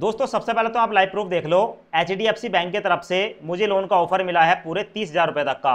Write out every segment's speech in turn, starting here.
दोस्तों सबसे पहले तो आप लाइव प्रूफ देख लो एच बैंक की तरफ से मुझे लोन का ऑफर मिला है पूरे तीस हज़ार रुपये तक का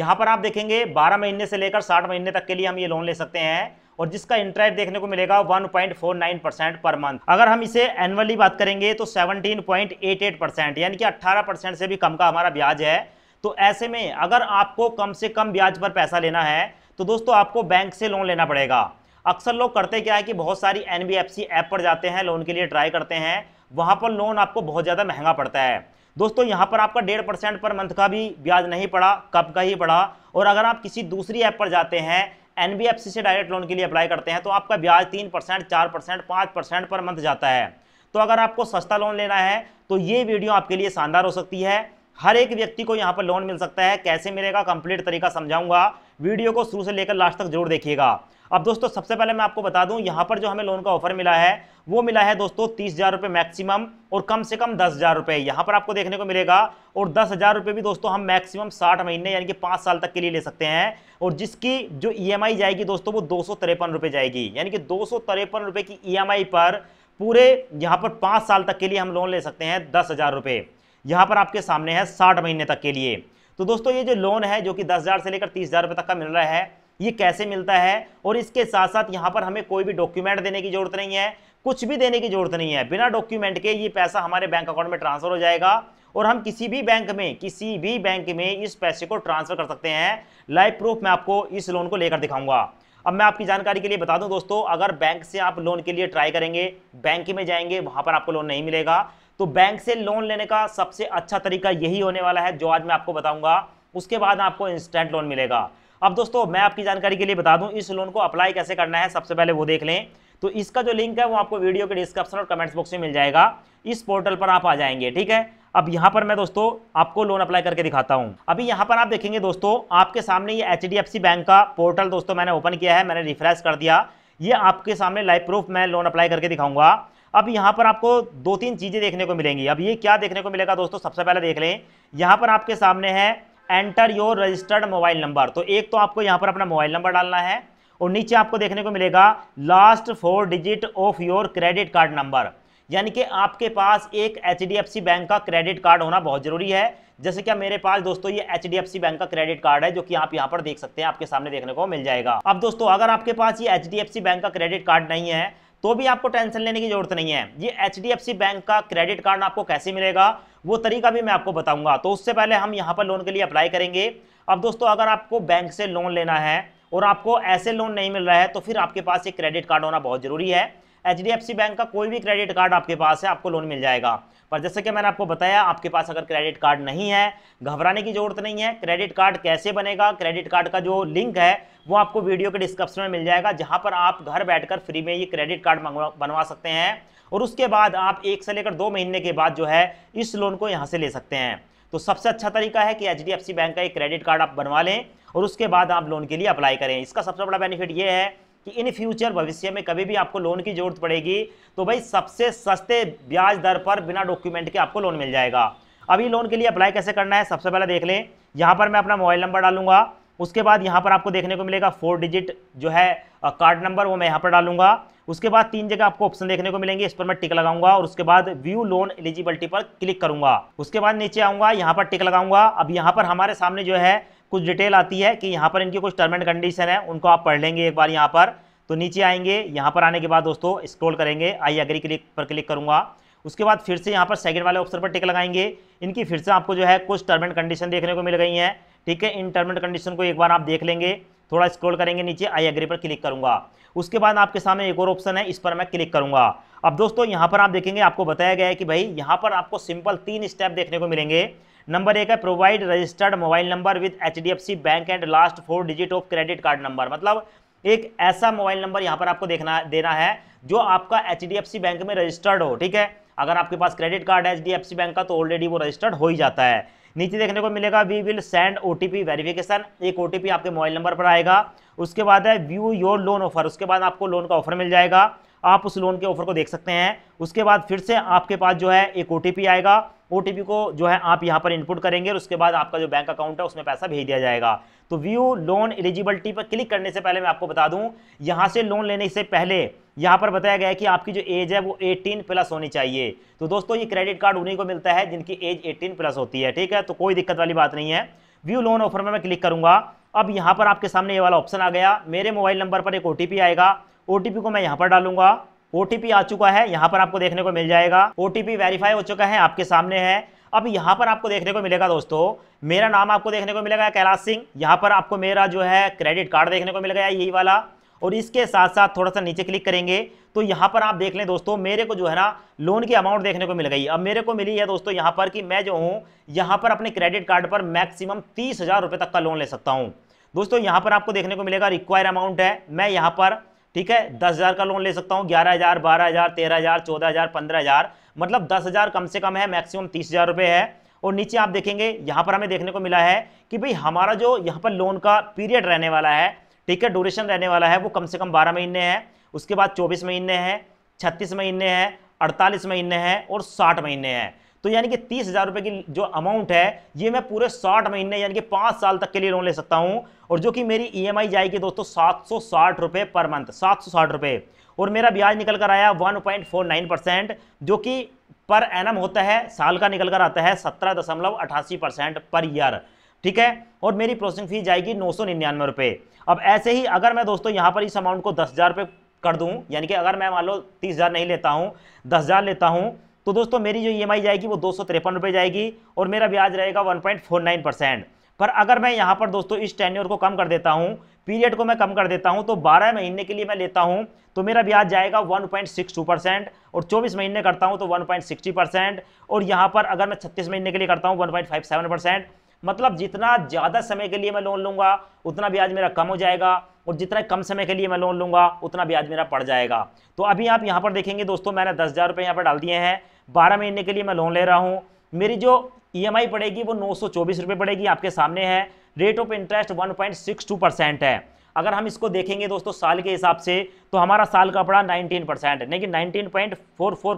यहाँ पर आप देखेंगे बारह महीने से लेकर साठ महीने तक के लिए हम ये लोन ले सकते हैं और जिसका इंटरेस्ट देखने को मिलेगा 1.49 परसेंट पर मंथ अगर हम इसे एनुअली बात करेंगे तो 17.88 परसेंट यानी कि 18 परसेंट से भी कम का हमारा ब्याज है तो ऐसे में अगर आपको कम से कम ब्याज पर पैसा लेना है तो दोस्तों आपको बैंक से लोन लेना पड़ेगा अक्सर लोग करते क्या है कि बहुत सारी एन ऐप पर जाते हैं लोन के लिए ट्राई करते हैं वहाँ पर लोन आपको बहुत ज़्यादा महंगा पड़ता है दोस्तों यहाँ पर आपका डेढ़ परसेंट पर मंथ का भी ब्याज नहीं पड़ा कब का ही पड़ा और अगर आप किसी दूसरी ऐप पर जाते हैं एन से डायरेक्ट लोन के लिए अप्लाई करते हैं तो आपका ब्याज तीन परसेंट चार परसेंट पाँच परसेंट पर मंथ जाता है तो अगर आपको सस्ता लोन लेना है तो ये वीडियो आपके लिए शानदार हो सकती है हर एक व्यक्ति को यहाँ पर लोन मिल सकता है कैसे मिलेगा कंप्लीट तरीका समझाऊंगा वीडियो को शुरू से लेकर लास्ट तक जरूर देखिएगा अब दोस्तों सबसे पहले मैं आपको बता दूं यहाँ पर जो हमें लोन का ऑफर मिला है वो मिला है दोस्तों तीस हज़ार रुपये मैक्सिमम और कम से कम दस हज़ार रुपये यहाँ पर आपको देखने को मिलेगा और दस हज़ार रुपये भी दोस्तों हम मैक्सिमम साठ महीने यानी कि पाँच साल तक के लिए ले सकते हैं और जिसकी जो ई e जाएगी दोस्तों वो दो सौ जाएगी यानी कि दो सौ की ई e पर पूरे यहाँ पर पाँच साल तक के लिए हम लोन ले सकते हैं दस हज़ार रुपये यहाँ पर आपके सामने है साठ महीने तक के लिए तो दोस्तों ये जो लोन है जो कि दस हज़ार से लेकर तीस हज़ार रुपये तक का मिल रहा है ये कैसे मिलता है और इसके साथ साथ यहाँ पर हमें कोई भी डॉक्यूमेंट देने की जरूरत नहीं है कुछ भी देने की जरूरत नहीं है बिना डॉक्यूमेंट के ये पैसा हमारे बैंक अकाउंट में ट्रांसफर हो जाएगा और हम किसी भी बैंक में किसी भी बैंक में इस पैसे को ट्रांसफर कर सकते हैं लाइव प्रूफ मैं आपको इस लोन को लेकर दिखाऊंगा अब मैं आपकी जानकारी के लिए बता दूं दोस्तों अगर बैंक से आप लोन के लिए ट्राई करेंगे बैंक में जाएंगे वहां पर आपको लोन नहीं मिलेगा तो बैंक से लोन लेने का सबसे अच्छा तरीका यही होने वाला है जो आज मैं आपको बताऊंगा उसके बाद आपको इंस्टेंट लोन मिलेगा अब दोस्तों मैं आपकी जानकारी के लिए बता दूं इस लोन को अप्लाई कैसे करना है सबसे पहले वो देख लें तो इसका जो लिंक है वो आपको वीडियो के डिस्क्रिप्शन और कमेंट्स बॉक्स में मिल जाएगा इस पोर्टल पर आप आ जाएंगे ठीक है अब यहाँ पर मैं दोस्तों आपको लोन अप्लाई करके दिखाता हूँ अभी यहाँ पर आप देखेंगे दोस्तों आपके सामने ये एच बैंक का पोर्टल दोस्तों मैंने ओपन किया है मैंने रिफ्रेश कर दिया ये आपके सामने लाइव प्रूफ मैं लोन अप्लाई करके दिखाऊंगा अब यहाँ पर आपको दो तीन चीज़ें देखने को मिलेंगी अब ये क्या देखने को मिलेगा दोस्तों सबसे पहले देख लें यहाँ पर आपके सामने है enter your registered mobile number तो एक तो आपको यहाँ पर अपना मोबाइल नंबर डालना है और नीचे आपको देखने को मिलेगा last four digit of your credit card number यानी कि आपके पास एक एच बैंक का क्रेडिट कार्ड होना बहुत ज़रूरी है जैसे कि मेरे पास दोस्तों ये एच बैंक का क्रेडिट कार्ड है जो कि आप यहाँ पर देख सकते हैं आपके सामने देखने को मिल जाएगा अब दोस्तों अगर आपके पास ये एच बैंक का क्रेडिट कार्ड नहीं है तो भी आपको टेंशन लेने की जरूरत नहीं है ये एच बैंक का क्रेडिट कार्ड आपको कैसे मिलेगा वो तरीका भी मैं आपको बताऊंगा तो उससे पहले हम यहाँ पर लोन के लिए अप्लाई करेंगे अब दोस्तों अगर आपको बैंक से लोन लेना है और आपको ऐसे लोन नहीं मिल रहा है तो फिर आपके पास एक क्रेडिट कार्ड होना बहुत ज़रूरी है एच बैंक का कोई भी क्रेडिट कार्ड आपके पास है आपको लोन मिल जाएगा पर जैसे कि मैंने आपको बताया आपके पास अगर क्रेडिट कार्ड नहीं है घबराने की ज़रूरत नहीं है क्रेडिट कार्ड कैसे बनेगा क्रेडिट कार्ड का जो लिंक है वो आपको वीडियो के डिस्क्रिप्शन में मिल जाएगा जहाँ पर आप घर बैठकर फ्री में ये क्रेडिट कार्ड बनवा सकते हैं और उसके बाद आप एक से लेकर दो महीने के बाद जो है इस लोन को यहाँ से ले सकते हैं तो सबसे अच्छा तरीका है कि एच बैंक का एक क्रेडिट कार्ड आप बनवा लें और उसके बाद आप लोन के लिए अप्लाई करें इसका सबसे बड़ा बेनिफिट ये है कि इन फ्यूचर भविष्य में कभी भी आपको लोन की ज़रूरत पड़ेगी तो भाई सबसे सस्ते ब्याज दर पर बिना डॉक्यूमेंट के आपको लोन मिल जाएगा अभी लोन के लिए अप्लाई कैसे करना है सबसे पहले देख लें यहाँ पर मैं अपना मोबाइल नंबर डालूंगा उसके बाद यहाँ पर आपको देखने को मिलेगा फोर डिजिट जो है कार्ड नंबर वो मैं यहाँ पर डालूंगा उसके बाद तीन जगह आपको ऑप्शन देखने को मिलेंगे इस पर मैं टिक लगाऊंगा और उसके बाद व्यू लोन एलिजिबिलिटी पर क्लिक करूंगा उसके बाद नीचे आऊंगा यहाँ पर टिक लगाऊंगा अब यहाँ पर हमारे सामने जो है कुछ डिटेल आती है कि यहाँ पर इनकी कुछ टर्म एंड कंडीशन है उनको आप पढ़ लेंगे एक बार यहाँ पर तो नीचे आएंगे यहाँ पर आने के बाद दोस्तों स्क्रॉल करेंगे आई एग्री क्लिक पर क्लिक करूँगा उसके बाद फिर से यहाँ पर सेकंड वाले ऑप्शन पर टिक लगाएंगे इनकी फिर से आपको जो है कुछ टर्म एंड कंडीशन देखने को मिल गई हैं ठीक है इन टर्म एंड कंडीशन को एक बार आप देख लेंगे थोड़ा स्क्रॉल करेंगे नीचे आई एग्री पर क्लिक करूँगा उसके बाद आपके सामने एक और ऑप्शन है इस पर मैं क्लिक करूँगा अब दोस्तों यहाँ पर आप देखेंगे आपको बताया गया है कि भाई यहाँ पर आपको सिंपल तीन स्टेप देखने को मिलेंगे नंबर एक है provide registered mobile number with H bank and last four digit of credit card number मतलब एक ऐसा मोबाइल नंबर यहाँ पर आपको देखना देना है जो आपका एच बैंक में रजिस्टर्ड हो ठीक है अगर आपके पास क्रेडिट कार्ड है एच बैंक का तो ऑलरेडी वो रजिस्टर्ड हो ही जाता है नीचे देखने को मिलेगा we will send O T verification एक ओ आपके मोबाइल नंबर पर आएगा उसके बाद है व्यू योर लोन ऑफर उसके बाद आपको लोन का ऑफर मिल जाएगा आप उस लोन के ऑफर को देख सकते हैं उसके बाद फिर से आपके पास जो है एक ओ आएगा ओ को जो है आप यहाँ पर इनपुट करेंगे और उसके बाद आपका जो बैंक अकाउंट है उसमें पैसा भेज दिया जाएगा तो व्यू लोन एलिजिबिलिटी पर क्लिक करने से पहले मैं आपको बता दूँ यहाँ से लोन लेने से पहले यहाँ पर बताया गया है कि आपकी जो एज है वो 18 प्लस होनी चाहिए तो दोस्तों ये क्रेडिट कार्ड उन्हीं को मिलता है जिनकी एज 18 प्लस होती है ठीक है तो कोई दिक्कत वाली बात नहीं है व्यू लोन ऑफर में मैं क्लिक करूँगा अब यहाँ पर आपके सामने ये वाला ऑप्शन आ गया मेरे मोबाइल नंबर पर एक ओ आएगा ओ को मैं यहाँ पर डालूंगा ओ आ चुका है यहाँ पर आपको देखने को मिल जाएगा ओ वेरीफाई हो चुका है आपके सामने है अब यहाँ पर आपको देखने को मिलेगा दोस्तों मेरा नाम आपको देखने को मिलेगा कैलाश सिंह यहाँ पर आपको मेरा जो है क्रेडिट कार्ड देखने को मिल गया यही वाला और इसके साथ साथ थोड़ा सा नीचे क्लिक करेंगे तो यहाँ पर आप देख लें दोस्तों मेरे को जो है ना लोन की अमाउंट देखने को मिल गई अब मेरे को मिली है दोस्तों यहाँ पर कि मैं जो हूँ यहाँ पर अपने क्रेडिट कार्ड पर मैक्सिमम तीस हज़ार रुपये तक का लोन ले सकता हूँ दोस्तों यहाँ पर आपको देखने को मिलेगा रिक्वायर अमाउंट है मैं यहाँ पर ठीक है दस हज़ार का लोन ले सकता हूँ ग्यारह हज़ार बारह हज़ार तेरह हज़ार चौदह हज़ार पंद्रह हज़ार मतलब दस हज़ार कम से कम है मैक्सिमम तीस हज़ार रुपये है और नीचे आप देखेंगे यहाँ पर हमें देखने को मिला है कि भाई हमारा जो यहाँ पर लोन का पीरियड रहने वाला है ठीक है ड्यूरेशन रहने वाला है वो कम से कम बारह महीने है उसके बाद चौबीस महीने हैं छत्तीस महीने हैं अड़तालीस महीने हैं और साठ महीने हैं तो यानी कि तीस हज़ार रुपये की जो अमाउंट है ये मैं पूरे साठ महीने यानी कि पाँच साल तक के लिए लोन ले सकता हूँ और जो कि मेरी ईएमआई e जाएगी दोस्तों सात सौ साठ रुपये पर मंथ सात सौ साठ रुपये और मेरा ब्याज निकल कर आया one point four nine percent जो कि पर एनम होता है साल का निकल कर आता है सत्रह दशमलव अठासी परसेंट पर ईयर ठीक है और मेरी प्रोसेसिंग फीस जाएगी नौ सौ निन्यानवे रुपये अब ऐसे ही अगर मैं दोस्तों यहाँ पर इस अमाउंट को दस हज़ार रुपये कर दूँ यानी कि अगर मैं मान लो तीस हज़ार नहीं लेता हूँ दस हज़ार लेता हूँ तो दोस्तों मेरी जो ई e जाएगी वो दो सौ जाएगी और मेरा ब्याज रहेगा वन पर अगर मैं यहाँ पर दोस्तों इस टेन्योर को कम कर देता हूँ पीरियड को मैं कम कर देता हूँ तो 12 महीने के लिए मैं लेता हूँ तो मेरा ब्याज जाएगा 1.62 परसेंट और 24 महीने करता हूँ तो 1.60 परसेंट और यहाँ पर अगर मैं 36 महीने के लिए करता हूँ 1.57 परसेंट मतलब जितना ज़्यादा समय के लिए मैं लोन लूँगा उतना ब्याज मेरा कम हो जाएगा और जितना कम समय के लिए मैं लोन लूँगा उतना ब्याज मेरा पड़ जाएगा तो अभी आप यहाँ पर देखेंगे दोस्तों मैंने दस हज़ार रुपये यहाँ पर डाल दिए हैं बारह महीने के लिए मैं लोन ले रहा हूँ मेरी जो ई e पड़ेगी वो नौ रुपये पड़ेगी आपके सामने है रेट ऑफ इंटरेस्ट वन है अगर हम इसको देखेंगे दोस्तों साल के हिसाब से तो हमारा साल का पड़ा नाइनटीन परसेंट नहीं कि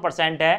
परसेंट है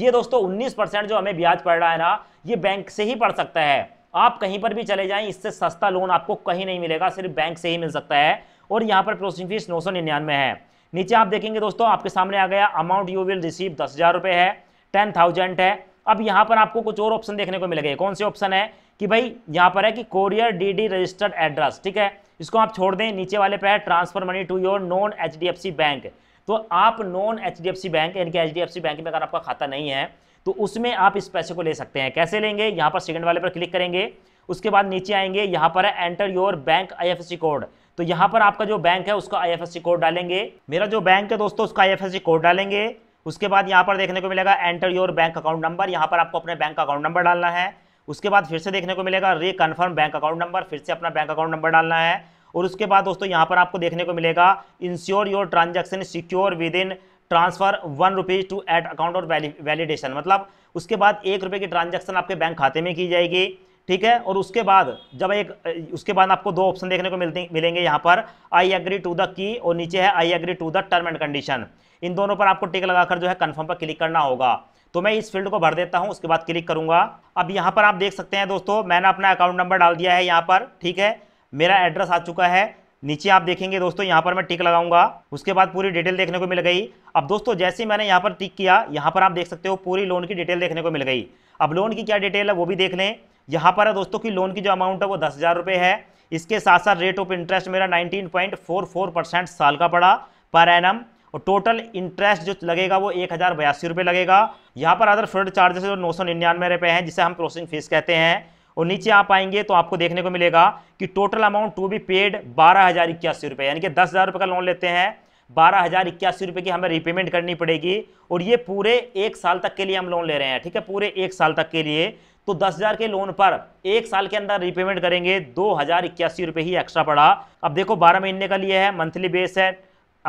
ये दोस्तों 19 परसेंट जो हमें ब्याज पड़ रहा है ना ये बैंक से ही पड़ सकता है आप कहीं पर भी चले जाएं इससे सस्ता लोन आपको कहीं नहीं मिलेगा सिर्फ बैंक से ही मिल सकता है और यहाँ पर प्रोसेसिंग फीस नौ सौ निन्यानवे है नीचे आप देखेंगे दोस्तों आपके सामने आ गया अमाउंट यू विल रिसीव दस हज़ार रुपये है टेन थाउजेंड है अब यहाँ पर आपको कुछ और ऑप्शन देखने को मिलेगा कौन से ऑप्शन है कि भाई यहाँ पर है कि कोरियर डी रजिस्टर्ड एड्रेस ठीक है इसको आप छोड़ दें नीचे वाले पे है transfer money to your non H bank तो आप नॉन एच बैंक यानी कि एच बैंक में अगर आपका खाता नहीं है तो उसमें आप इस पैसे को ले सकते हैं कैसे लेंगे यहाँ पर सेकंड वाले पर क्लिक करेंगे उसके बाद नीचे आएंगे यहाँ पर है enter your bank IFSC code तो यहाँ पर आपका जो बैंक है उसका आईएफएससी कोड डालेंगे मेरा जो बैंक है दोस्तों उसका आईएफएससी कोड डालेंगे उसके बाद यहाँ पर देखने को मिलेगा enter your bank account number यहाँ पर आपको अपने बैंक अकाउंट नंबर डालना है उसके बाद फिर से देखने को मिलेगा री कन्फर्म बैंक अकाउंट नंबर फिर से अपना बैंक अकाउंट नंबर डालना है और उसके बाद दोस्तों यहाँ पर आपको देखने को मिलेगा insure your transaction secure with in transfer one rupees to at account और वैलिडेशन मतलब उसके बाद एक रुपये की ट्रांजेक्शन आपके बैंक खाते में की जाएगी ठीक है और उसके बाद जब एक उसके बाद आपको दो ऑप्शन देखने को मिलते मिलेंगे यहाँ पर आई एग्री टू द की और नीचे है I agree to the term and condition इन दोनों पर आपको टिक लगाकर जो है कन्फर्म पर क्लिक करना होगा तो मैं इस फील्ड को भर देता हूँ उसके बाद क्लिक करूँगा अब यहाँ पर आप देख सकते हैं दोस्तों मैंने अपना अकाउंट नंबर डाल दिया है यहाँ पर ठीक है मेरा एड्रेस आ चुका है नीचे आप देखेंगे दोस्तों यहाँ पर मैं टिक लगाऊंगा उसके बाद पूरी डिटेल देखने को मिल गई अब दोस्तों जैसे मैंने यहाँ पर टिक किया यहाँ पर आप देख सकते हो पूरी लोन की डिटेल देखने को मिल गई अब लोन की क्या डिटेल है वो भी देख लें यहाँ पर है दोस्तों की लोन की जो अमाउंट है वो दस हज़ार रुपये है इसके साथ साथ रेट ऑफ इंटरेस्ट मेरा nineteen point four four percent साल का पड़ा पर एनम और टोटल इंटरेस्ट जो लगेगा वो एक हज़ार बयासी रुपये लगेगा यहाँ पर अदर फ्रॉड चार्जेस जो नौ सौ निन्यानवे रुपये हैं जिसे हम प्रोसेसिंग फीस कहते हैं और नीचे आप आएंगे तो आपको देखने को मिलेगा कि total amount to be paid बारह हज़ार इक्यासी रुपए यानी कि दस हज़ार रुपए का लोन लेते हैं बारह हज़ार इक्यासी रुपए की हमें रिपेमेंट करनी पड़ेगी और ये पूरे एक साल तक के लिए हम लोन ले रहे हैं ठीक है पूरे एक साल तक के लिए तो दस हज़ार के लोन पर एक साल के अंदर रिपेमेंट करेंगे दो हज़ार इक्यासी रुपए ही एक्स्ट्रा पड़ा अब देखो बारह महीने का लिए है मंथली बेस है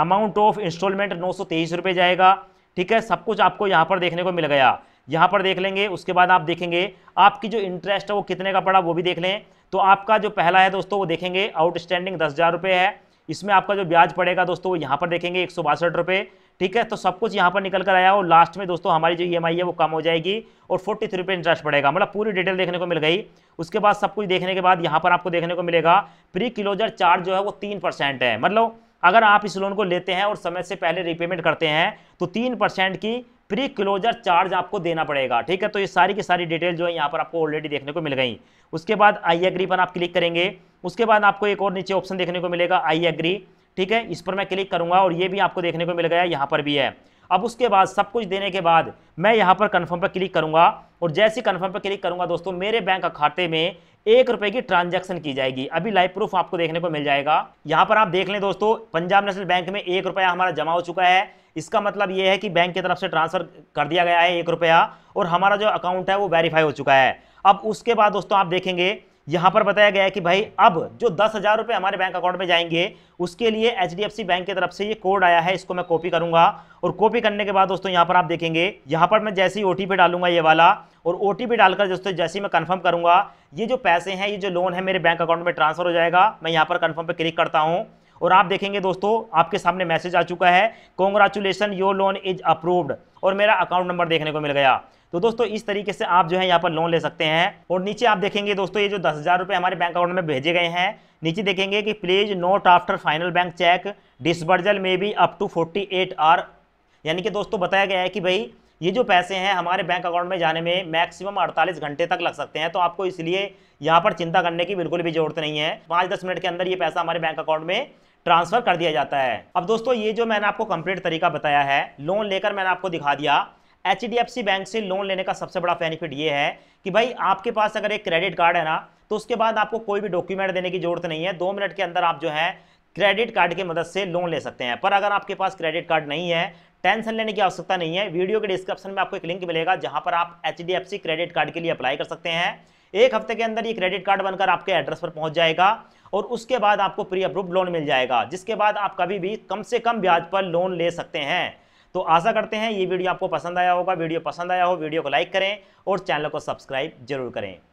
अमाउंट ऑफ इंस्टॉलमेंट नौ सौ तेईस रुपए जाएगा ठीक है सब कुछ आपको यहां पर देखने को मिल गया यहाँ पर देख लेंगे उसके बाद आप देखेंगे आपकी जो इंटरेस्ट है वो कितने का पड़ा वो भी देख लें तो आपका जो पहला है दोस्तों वो देखेंगे आउटस्टैंडिंग दस हज़ार रुपये है इसमें आपका जो ब्याज पड़ेगा दोस्तों वो यहाँ पर देखेंगे एक सौ बासठ रुपये ठीक है तो सब कुछ यहाँ पर निकल कर आया और लास्ट में दोस्तों हमारी जो ई है वो कम हो जाएगी और फोर्टी थ्री रुपये इंटरेस्ट पड़ेगा मतलब पूरी डिटेल देखने को मिल गई उसके बाद सब कुछ देखने के बाद यहाँ पर आपको देखने को मिलेगा प्री क्लोजर चार्ज जो है वो तीन परसेंट है मतलब अगर आप इस लोन को लेते हैं और समय से पहले रिपेमेंट करते हैं तो तीन परसेंट की प्री क्लोजर चार्ज आपको देना पड़ेगा ठीक है तो ये सारी की सारी डिटेल जो है यहाँ पर आपको ऑलरेडी देखने को मिल गई उसके बाद आई एग्री पर आप क्लिक करेंगे उसके बाद आपको एक और नीचे ऑप्शन देखने को मिलेगा आई एग्री ठीक है इस पर मैं क्लिक करूंगा और ये भी आपको देखने को मिल गया यहाँ पर भी है अब उसके बाद सब कुछ देने के बाद मैं यहाँ पर कन्फर्म पर क्लिक करूँगा और जैसे ही कन्फर्म पर क्लिक करूँगा दोस्तों मेरे बैंक खाते में एक रुपए की ट्रांजैक्शन की जाएगी अभी लाइव प्रूफ आपको देखने को मिल जाएगा यहाँ पर आप देख लें दोस्तों पंजाब नेशनल बैंक में एक रुपया हमारा जमा हो चुका है इसका मतलब यह है कि बैंक की तरफ से ट्रांसफर कर दिया गया है एक रुपया और हमारा जो अकाउंट है वो वेरीफाई हो चुका है अब उसके बाद दोस्तों आप देखेंगे यहाँ पर बताया गया है कि भाई अब जो दस हज़ार रुपये हमारे बैंक अकाउंट में जाएंगे उसके लिए एच बैंक की तरफ से ये कोड आया है इसको मैं कॉपी करूँगा और कॉपी करने के बाद दोस्तों यहाँ पर आप देखेंगे यहाँ पर मैं जैसे ही ओ डालूंगा ये वाला और ओ डालकर दोस्तों जैसे ही मैं कन्फर्म करूँगा ये जो पैसे हैं ये जो लोन है मेरे बैंक अकाउंट में ट्रांसफर हो जाएगा मैं यहाँ पर कन्फर्म पर क्लिक करता हूँ और आप देखेंगे दोस्तों आपके सामने मैसेज आ चुका है congratulation your loan is approved और मेरा अकाउंट नंबर देखने को मिल गया तो दोस्तों इस तरीके से आप जो है यहाँ पर लोन ले सकते हैं और नीचे आप देखेंगे दोस्तों ये जो दस हज़ार रुपये हमारे बैंक अकाउंट में भेजे गए हैं नीचे देखेंगे कि please note after final bank check disbursal में भी up to forty eight hours यानी कि दोस्तों बताया गया है कि भाई ये जो पैसे हैं हमारे बैंक अकाउंट में जाने में मैक्सिमम 48 घंटे तक लग सकते हैं तो आपको इसलिए यहाँ पर चिंता करने की बिल्कुल भी जरूरत नहीं है पाँच दस मिनट के अंदर ये पैसा हमारे बैंक अकाउंट में ट्रांसफर कर दिया जाता है अब दोस्तों ये जो मैंने आपको कंप्लीट तरीका बताया है लोन लेकर मैंने आपको दिखा दिया एच बैंक से लोन लेने का सबसे बड़ा बेनिफिट ये है कि भाई आपके पास अगर एक क्रेडिट कार्ड है ना तो उसके बाद आपको कोई भी डॉक्यूमेंट देने की जरूरत नहीं है दो मिनट के अंदर आप जो है क्रेडिट कार्ड की मदद से लोन ले सकते हैं पर अगर आपके पास क्रेडिट कार्ड नहीं है टेंशन लेने की आवश्यकता नहीं है वीडियो के डिस्क्रिप्शन में आपको एक लिंक मिलेगा जहां पर आप एच क्रेडिट कार्ड के लिए अप्लाई कर सकते हैं एक हफ्ते के अंदर ये क्रेडिट कार्ड बनकर आपके एड्रेस पर पहुंच जाएगा और उसके बाद आपको प्री अप्रूव्ड लोन मिल जाएगा जिसके बाद आप कभी भी कम से कम ब्याज पर लोन ले सकते हैं तो आशा करते हैं ये वीडियो आपको पसंद आया होगा वीडियो पसंद आया हो वीडियो को लाइक करें और चैनल को सब्सक्राइब जरूर करें